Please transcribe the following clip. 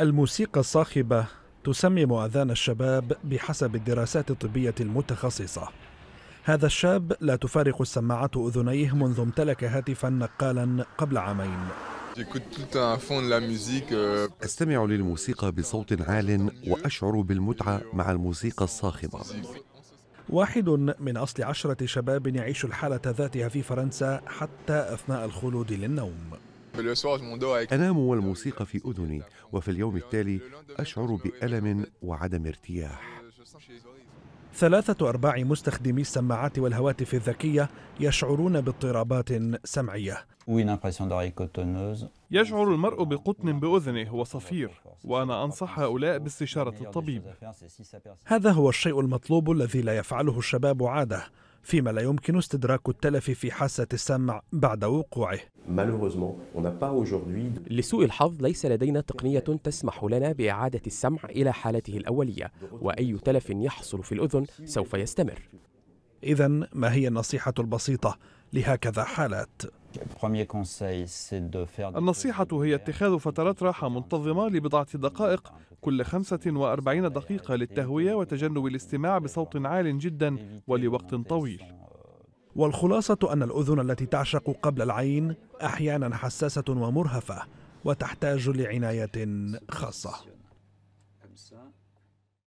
الموسيقى الصاخبة تسمم أذان الشباب بحسب الدراسات الطبية المتخصصة. هذا الشاب لا تفارق السماعة أذنيه منذ امتلك هاتفا نقالا قبل عامين. Euh. أستمع للموسيقى بصوت عال وأشعر بالمتعة مع الموسيقى الصاخبة. واحد من أصل عشرة شباب يعيش الحالة ذاتها في فرنسا حتى أثناء الخلود للنوم. أنام والموسيقى في أذني وفي اليوم euh, التالي أشعر بألم وعدم ارتياح ثلاثة أرباع مستخدمي السماعات والهواتف الذكية يشعرون باضطرابات سمعية يشعر المرء بقطن بأذنه وصفير وأنا أنصح هؤلاء باستشارة الطبيب هذا هو الشيء المطلوب الذي لا يفعله الشباب عادة فيما لا يمكن استدراك التلف في حاسة السمع بعد وقوعه لسوء الحظ ليس لدينا تقنية تسمح لنا بإعادة السمع إلى حالته الأولية وأي تلف يحصل في الأذن سوف يستمر إذا ما هي النصيحة البسيطة لهكذا حالات؟ النصيحة هي اتخاذ فترات راحة منتظمة لبضعة دقائق كل 45 دقيقة للتهوية وتجنب الاستماع بصوت عال جدا ولوقت طويل. Euh. والخلاصة أن الأذن التي تعشق قبل العين أحيانا حساسة ومرهفة وتحتاج لعناية خاصة.